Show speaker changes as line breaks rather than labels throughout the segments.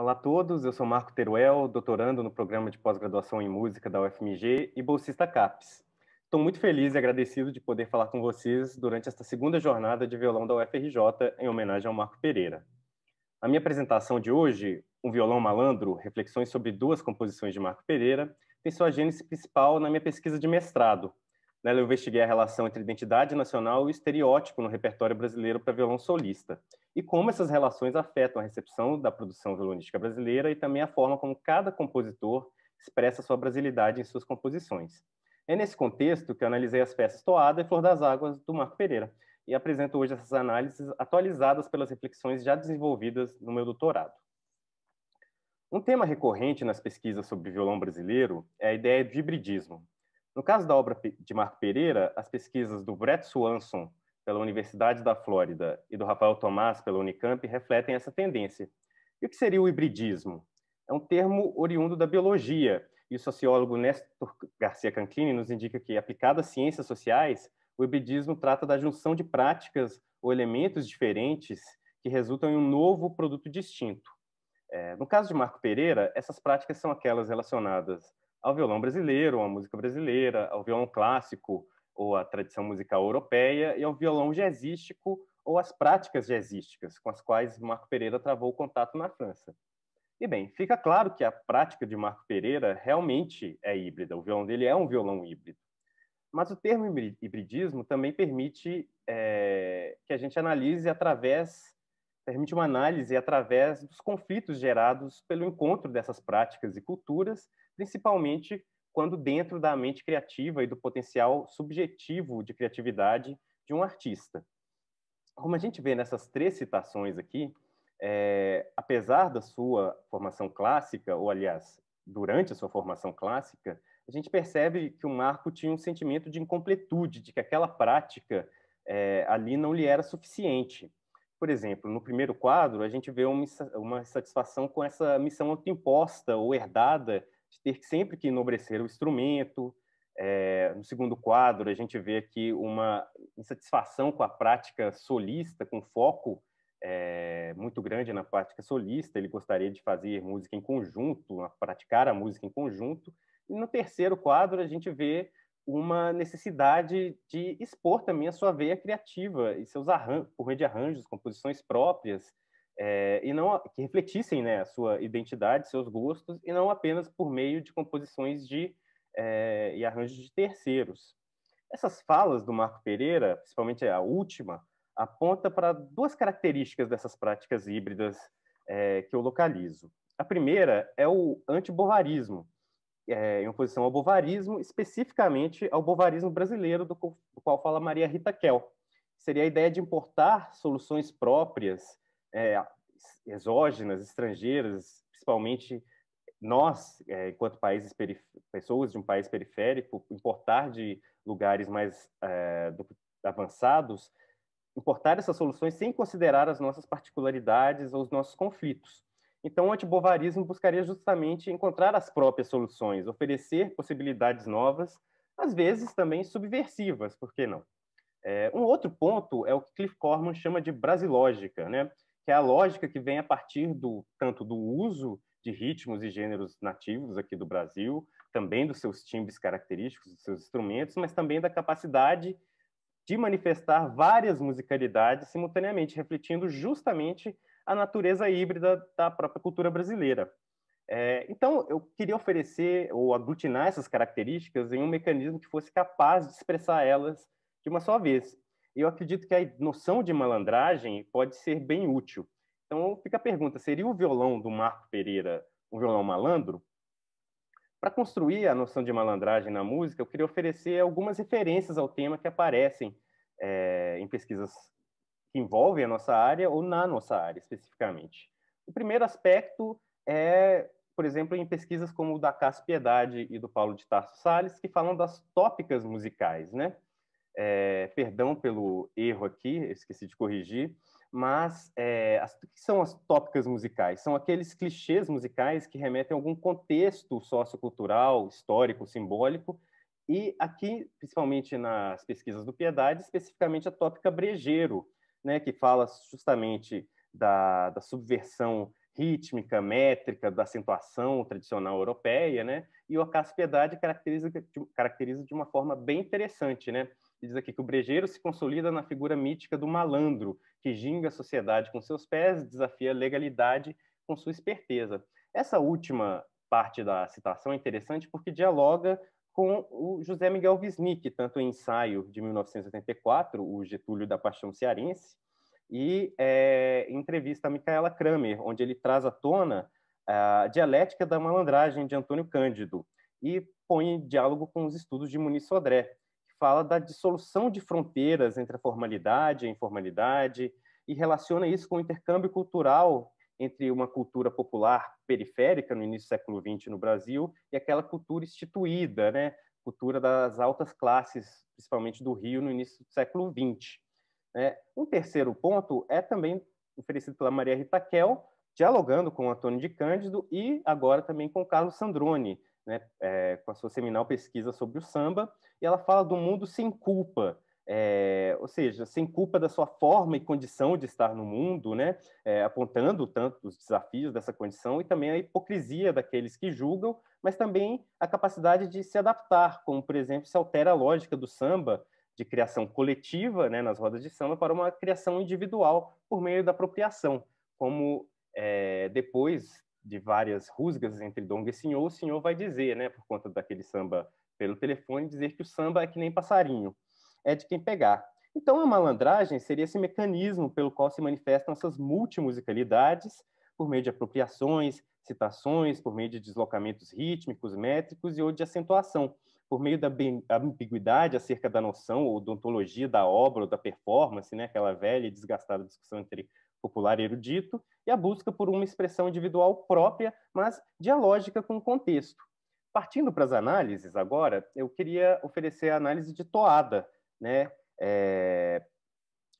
Olá a todos, eu sou Marco Teruel, doutorando no programa de pós-graduação em música da UFMG e bolsista CAPES. Estou muito feliz e agradecido de poder falar com vocês durante esta segunda jornada de violão da UFRJ em homenagem ao Marco Pereira. A minha apresentação de hoje, Um Violão Malandro, reflexões sobre duas composições de Marco Pereira, tem sua gênese principal na minha pesquisa de mestrado. Nela eu investiguei a relação entre identidade nacional e estereótipo no repertório brasileiro para violão solista, e como essas relações afetam a recepção da produção violonística brasileira e também a forma como cada compositor expressa sua brasilidade em suas composições. É nesse contexto que eu analisei as peças Toada e Flor das Águas, do Marco Pereira, e apresento hoje essas análises atualizadas pelas reflexões já desenvolvidas no meu doutorado. Um tema recorrente nas pesquisas sobre violão brasileiro é a ideia de hibridismo. No caso da obra de Marco Pereira, as pesquisas do Brett Swanson pela Universidade da Flórida e do Rafael Tomás pela Unicamp refletem essa tendência. E o que seria o hibridismo? É um termo oriundo da biologia, e o sociólogo Néstor Garcia Canclini nos indica que, aplicado às ciências sociais, o hibridismo trata da junção de práticas ou elementos diferentes que resultam em um novo produto distinto. É, no caso de Marco Pereira, essas práticas são aquelas relacionadas ao violão brasileiro, à música brasileira, ao violão clássico, ou a tradição musical europeia e ao é violão jazzístico ou as práticas jazzísticas com as quais Marco Pereira travou o contato na França. E bem, fica claro que a prática de Marco Pereira realmente é híbrida, o violão dele é um violão híbrido. Mas o termo hibridismo também permite é, que a gente analise através, permite uma análise através dos conflitos gerados pelo encontro dessas práticas e culturas, principalmente quando dentro da mente criativa e do potencial subjetivo de criatividade de um artista. Como a gente vê nessas três citações aqui, é, apesar da sua formação clássica, ou aliás, durante a sua formação clássica, a gente percebe que o Marco tinha um sentimento de incompletude, de que aquela prática é, ali não lhe era suficiente. Por exemplo, no primeiro quadro, a gente vê uma, uma satisfação com essa missão autoimposta ou herdada de ter sempre que enobrecer o instrumento. É, no segundo quadro, a gente vê aqui uma insatisfação com a prática solista, com foco é, muito grande na prática solista. Ele gostaria de fazer música em conjunto, praticar a música em conjunto. E no terceiro quadro, a gente vê uma necessidade de expor também a sua veia criativa e seus arranjos, por meio de arranjos, composições próprias, é, e não que refletissem né, a sua identidade, seus gostos, e não apenas por meio de composições de, é, e arranjos de terceiros. Essas falas do Marco Pereira, principalmente a última, aponta para duas características dessas práticas híbridas é, que eu localizo. A primeira é o antibovarismo, é, em oposição ao bovarismo, especificamente ao bovarismo brasileiro, do, do qual fala Maria Rita Kell. Seria a ideia de importar soluções próprias é, exógenas, estrangeiras, principalmente nós, é, enquanto países pessoas de um país periférico, importar de lugares mais é, do, avançados, importar essas soluções sem considerar as nossas particularidades ou os nossos conflitos. Então, o antibovarismo buscaria justamente encontrar as próprias soluções, oferecer possibilidades novas, às vezes também subversivas, por que não? É, um outro ponto é o que Cliff Corman chama de brasilógica, né? que é a lógica que vem a partir do tanto do uso de ritmos e gêneros nativos aqui do Brasil, também dos seus timbres característicos, dos seus instrumentos, mas também da capacidade de manifestar várias musicalidades simultaneamente, refletindo justamente a natureza híbrida da própria cultura brasileira. É, então, eu queria oferecer ou aglutinar essas características em um mecanismo que fosse capaz de expressar elas de uma só vez. Eu acredito que a noção de malandragem pode ser bem útil. Então, fica a pergunta: seria o violão do Marco Pereira um violão malandro? Para construir a noção de malandragem na música, eu queria oferecer algumas referências ao tema que aparecem é, em pesquisas que envolvem a nossa área ou na nossa área especificamente. O primeiro aspecto é, por exemplo, em pesquisas como o da Cássio Piedade e do Paulo de Tarso Sales, que falam das tópicas musicais, né? é, perdão pelo erro aqui, esqueci de corrigir, mas é, as, o que são as tópicas musicais? São aqueles clichês musicais que remetem a algum contexto sociocultural, histórico, simbólico, e aqui, principalmente nas pesquisas do Piedade, especificamente a tópica brejeiro, né, que fala justamente da, da subversão rítmica, métrica, da acentuação tradicional europeia, né? E o Acácio Piedade caracteriza, caracteriza de uma forma bem interessante, né? diz aqui que o brejeiro se consolida na figura mítica do malandro, que ginga a sociedade com seus pés, desafia a legalidade com sua esperteza. Essa última parte da citação é interessante porque dialoga com o José Miguel Wisnik, tanto em ensaio de 1984, o Getúlio da Paixão Cearense, e é, entrevista a Micaela Kramer, onde ele traz à tona a dialética da malandragem de Antônio Cândido e põe em diálogo com os estudos de Muniz Sodré, fala da dissolução de fronteiras entre a formalidade e a informalidade e relaciona isso com o intercâmbio cultural entre uma cultura popular periférica no início do século XX no Brasil e aquela cultura instituída, né? cultura das altas classes, principalmente do Rio, no início do século XX. Né? um terceiro ponto é também oferecido pela Maria Ritaquel, dialogando com Antônio de Cândido e agora também com Carlos Sandrone, né, é, com a sua seminal pesquisa sobre o samba, e ela fala do mundo sem culpa, é, ou seja, sem culpa da sua forma e condição de estar no mundo, né, é, apontando tanto os desafios dessa condição e também a hipocrisia daqueles que julgam, mas também a capacidade de se adaptar, como, por exemplo, se altera a lógica do samba de criação coletiva né, nas rodas de samba para uma criação individual por meio da apropriação, como é, depois de várias rusgas entre Dong e Senhor, o Senhor vai dizer, né, por conta daquele samba pelo telefone, dizer que o samba é que nem passarinho, é de quem pegar. Então, a malandragem seria esse mecanismo pelo qual se manifestam essas multimusicalidades, por meio de apropriações, citações, por meio de deslocamentos rítmicos, métricos e ou de acentuação, por meio da ambiguidade acerca da noção ou da ontologia da obra ou da performance, né, aquela velha e desgastada discussão entre popular erudito e a busca por uma expressão individual própria, mas dialógica com o contexto. Partindo para as análises agora, eu queria oferecer a análise de Toada. Né? É...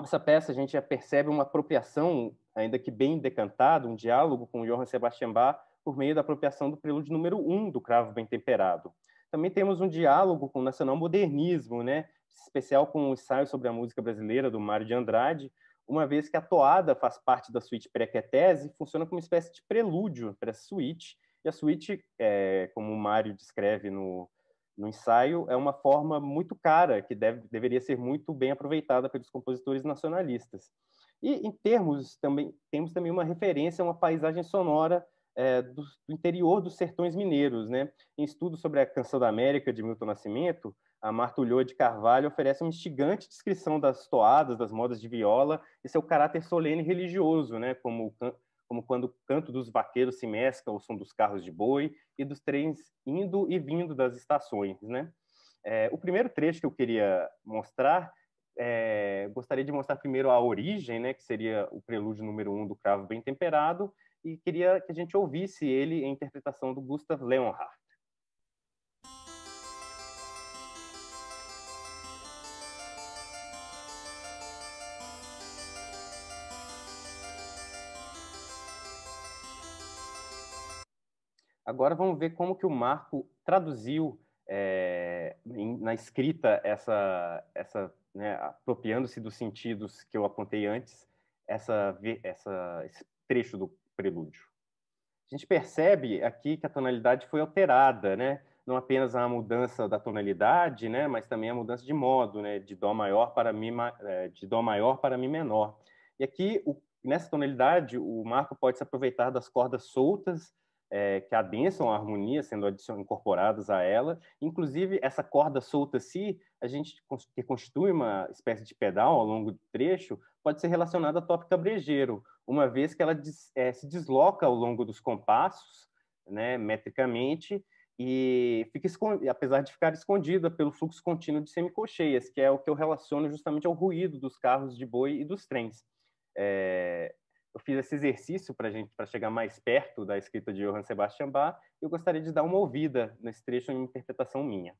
Essa peça a gente já percebe uma apropriação, ainda que bem decantada, um diálogo com Johann Sebastian Bach por meio da apropriação do prelúdio número 1 um do Cravo Bem Temperado. Também temos um diálogo com o nacional modernismo, né? especial com o um ensaio sobre a música brasileira do Mário de Andrade, uma vez que a toada faz parte da suíte pré-quetese, funciona como uma espécie de prelúdio para essa suíte. E a suíte, é, como o Mário descreve no, no ensaio, é uma forma muito cara, que deve, deveria ser muito bem aproveitada pelos compositores nacionalistas. E em termos também, temos também uma referência a uma paisagem sonora é, do, do, interior dos sertões mineiros. Né? Em estudo sobre a Canção da América, de Milton Nascimento, a Martulhô de Carvalho oferece uma instigante descrição das toadas, das modas de viola e seu caráter solene e religioso, né? como, como quando o canto dos vaqueiros se mescla ao som dos carros de boi e dos trens indo e vindo das estações. Né? É, o primeiro trecho que eu queria mostrar, é, gostaria de mostrar primeiro a origem, né? que seria o prelúdio número um do Cravo Bem Temperado, e queria que a gente ouvisse ele em interpretação do Gustav Leonhardt. Agora vamos ver como que o Marco traduziu é, na escrita essa, essa né, apropriando-se dos sentidos que eu apontei antes, essa, essa, esse trecho do prelúdio. A gente percebe aqui que a tonalidade foi alterada, né? não apenas a mudança da tonalidade, né? mas também a mudança de modo, né? de dó maior para mi eh, de dó maior para mi menor. E aqui o, nessa tonalidade o Marco pode se aproveitar das cordas soltas é, que adençam a harmonia, sendo incorporadas a ela. Inclusive, essa corda solta-se, a gente que constitui uma espécie de pedal ao longo do trecho, pode ser relacionada à tópica brejeiro, uma vez que ela des, é, se desloca ao longo dos compassos, né, metricamente, e fica apesar de ficar escondida pelo fluxo contínuo de semicolcheias, que é o que eu relaciono justamente ao ruído dos carros de boi e dos trens. É, eu fiz esse exercício para gente para chegar mais perto da escrita de Johann Sebastian Bach. E eu gostaria de dar uma ouvida nesse trecho em interpretação minha.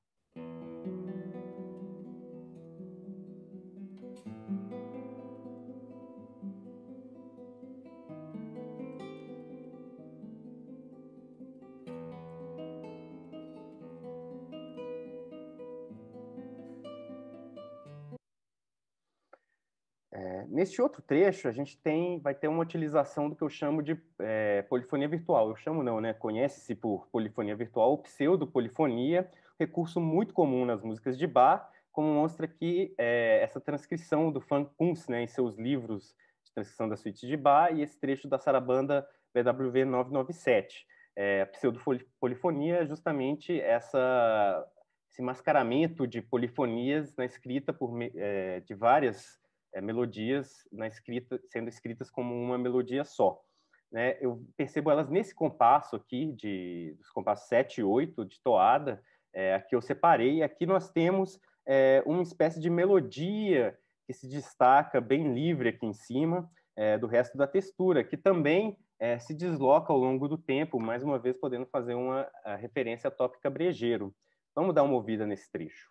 É, neste outro trecho, a gente tem, vai ter uma utilização do que eu chamo de é, polifonia virtual. Eu chamo não, né? Conhece-se por polifonia virtual ou pseudopolifonia, recurso muito comum nas músicas de bar, como mostra aqui é, essa transcrição do Fan Kunz, né, em seus livros de transcrição da suíte de bar e esse trecho da sarabanda BWV 997. É, a pseudopolifonia é justamente essa, esse mascaramento de polifonias na escrita por, é, de várias é, melodias na escrita, sendo escritas como uma melodia só. Né? Eu percebo elas nesse compasso aqui, de, dos compassos 7 e 8 de toada, é, aqui eu separei, aqui nós temos é, uma espécie de melodia que se destaca bem livre aqui em cima é, do resto da textura, que também é, se desloca ao longo do tempo, mais uma vez podendo fazer uma referência à tópica brejeiro. Vamos dar uma ouvida nesse trecho.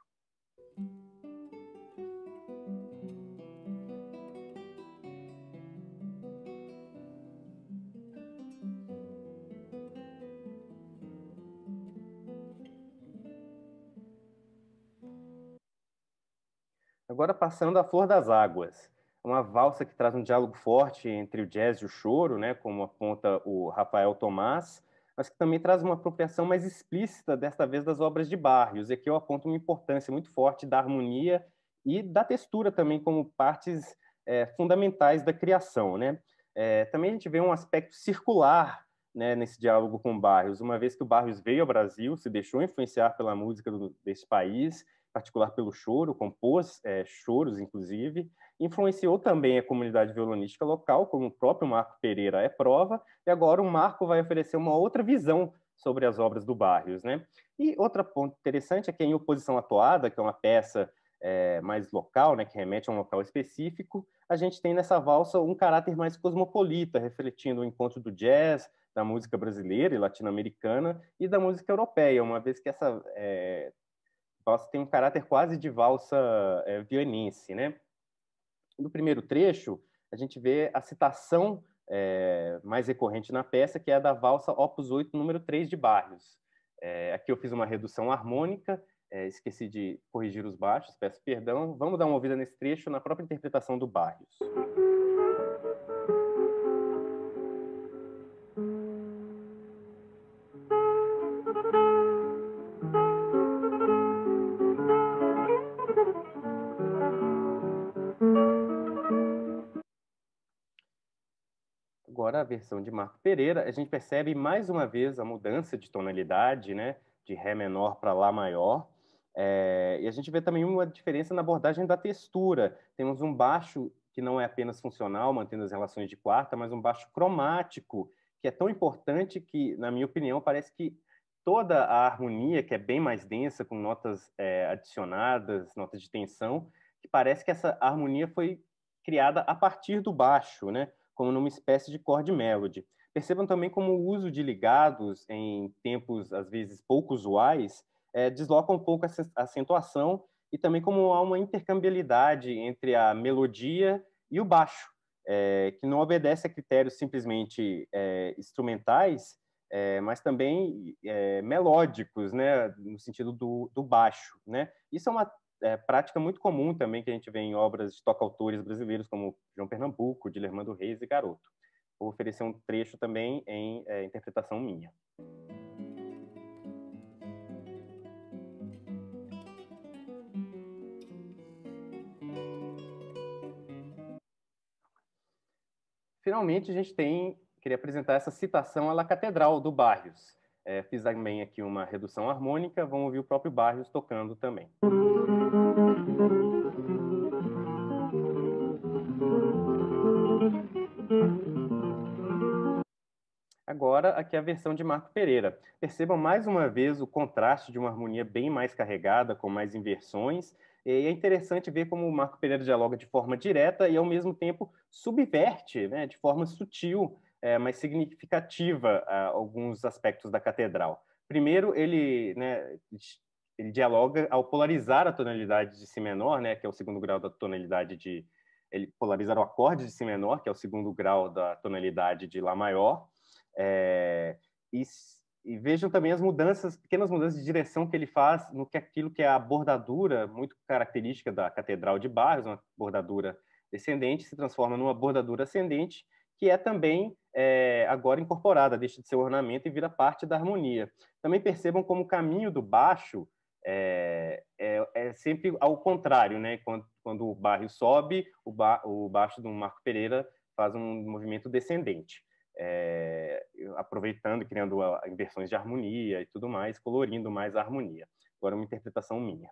Agora passando à Flor das Águas, uma valsa que traz um diálogo forte entre o jazz e o choro, né, como aponta o Rafael Tomás, mas que também traz uma apropriação mais explícita, desta vez, das obras de Barrios, e aqui eu aponto uma importância muito forte da harmonia e da textura também como partes é, fundamentais da criação. Né? É, também a gente vê um aspecto circular né, nesse diálogo com Barrios, uma vez que o Barrios veio ao Brasil, se deixou influenciar pela música do, desse país, particular pelo choro, compôs é, choros, inclusive, influenciou também a comunidade violonística local, como o próprio Marco Pereira é prova, e agora o Marco vai oferecer uma outra visão sobre as obras do Barrios. Né? E outro ponto interessante é que em Oposição Atuada, que é uma peça é, mais local, né, que remete a um local específico, a gente tem nessa valsa um caráter mais cosmopolita, refletindo o encontro do jazz, da música brasileira e latino-americana e da música europeia, uma vez que essa é, valsa tem um caráter quase de valsa é, vianense, né? No primeiro trecho, a gente vê a citação é, mais recorrente na peça, que é a da valsa Opus 8, número 3 de Barrios. É, aqui eu fiz uma redução harmônica, é, esqueci de corrigir os baixos, peço perdão. Vamos dar uma ouvida nesse trecho na própria interpretação do Barrios. versão de Marco Pereira, a gente percebe mais uma vez a mudança de tonalidade, né, de Ré menor para Lá maior. É, e a gente vê também uma diferença na abordagem da textura. Temos um baixo que não é apenas funcional, mantendo as relações de quarta, mas um baixo cromático, que é tão importante que, na minha opinião, parece que toda a harmonia, que é bem mais densa, com notas é, adicionadas, notas de tensão, que parece que essa harmonia foi criada a partir do baixo, né? como numa espécie de chord melody. Percebam também como o uso de ligados em tempos, às vezes, pouco usuais, é, desloca um pouco a acentuação e também como há uma intercambiabilidade entre a melodia e o baixo, é, que não obedece a critérios simplesmente é, instrumentais, é, mas também é, melódicos, né, no sentido do, do baixo. Né? Isso é uma é, prática muito comum também que a gente vê em obras de toca toca-autores brasileiros, como João Pernambuco, Dilermando Reis e Garoto. Vou oferecer um trecho também em é, interpretação minha. Finalmente, a gente tem, queria apresentar essa citação à La Catedral do Barrios. É, fiz também aqui uma redução harmônica, vamos ouvir o próprio Barrios tocando também. Agora, aqui é a versão de Marco Pereira. Percebam mais uma vez o contraste de uma harmonia bem mais carregada, com mais inversões. E é interessante ver como o Marco Pereira dialoga de forma direta e, ao mesmo tempo, subverte né, de forma sutil, é, mas significativa, alguns aspectos da catedral. Primeiro, ele, né, ele dialoga ao polarizar a tonalidade de Si menor, né, que é o segundo grau da tonalidade de, ele polarizar o acorde de Si menor, que é o segundo grau da tonalidade de Lá maior, é, e, e, vejam também as mudanças, pequenas mudanças de direção que ele faz no que aquilo que é a bordadura muito característica da Catedral de Barros, uma bordadura descendente, se transforma numa bordadura ascendente, que é também é, agora incorporada, deixa de ser ornamento e vira parte da harmonia. Também percebam como o caminho do baixo é, é, é sempre ao contrário, né? Quando, quando o Barro sobe, o, ba, o baixo do Marco Pereira faz um movimento descendente é, aproveitando, criando inversões de harmonia e tudo mais, colorindo mais a harmonia. Agora, uma interpretação minha.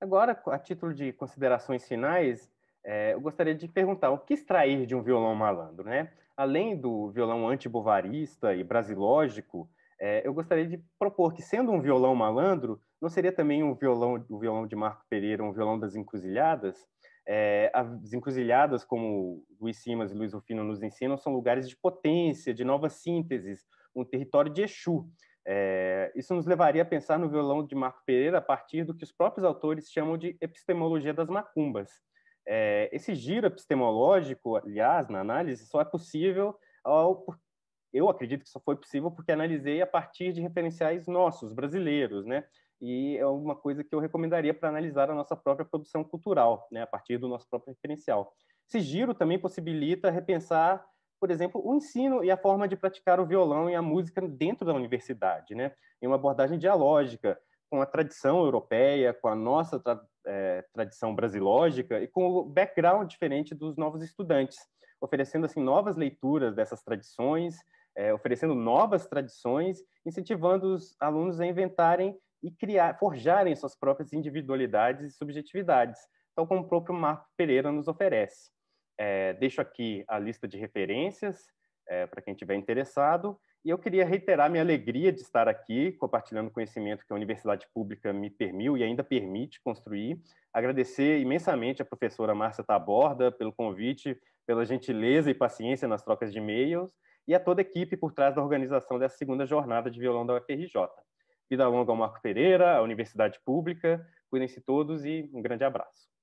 Agora, a título de considerações finais, é, eu gostaria de perguntar o que extrair de um violão malandro, né? Além do violão antibovarista e brasilógico, é, eu gostaria de propor que, sendo um violão malandro, não seria também um violão, o um violão de Marco Pereira, um violão das encruzilhadas? É, as encruzilhadas, como Luiz Simas e Luiz Rufino nos ensinam, são lugares de potência, de novas sínteses, um território de Exu. É, isso nos levaria a pensar no violão de Marco Pereira a partir do que os próprios autores chamam de epistemologia das macumbas. É, esse giro epistemológico, aliás, na análise, só é possível ao, eu acredito que só foi possível porque analisei a partir de referenciais nossos, brasileiros, né? E é uma coisa que eu recomendaria para analisar a nossa própria produção cultural, né? A partir do nosso próprio referencial. Esse giro também possibilita repensar, por exemplo, o ensino e a forma de praticar o violão e a música dentro da universidade, né? Em uma abordagem dialógica, com a tradição europeia, com a nossa tra é, tradição brasilógica e com o background diferente dos novos estudantes, oferecendo assim novas leituras dessas tradições, é, oferecendo novas tradições, incentivando os alunos a inventarem e criar, forjarem suas próprias individualidades e subjetividades, tal então, como o próprio Marco Pereira nos oferece. É, deixo aqui a lista de referências é, para quem estiver interessado e eu queria reiterar minha alegria de estar aqui, compartilhando conhecimento que a Universidade Pública me permitiu e ainda permite construir. Agradecer imensamente à professora Márcia Taborda pelo convite, pela gentileza e paciência nas trocas de e-mails, e a toda a equipe por trás da organização dessa segunda jornada de violão da UFRJ. Vida longa ao Marco Pereira, à Universidade Pública. Cuidem-se todos e um grande abraço.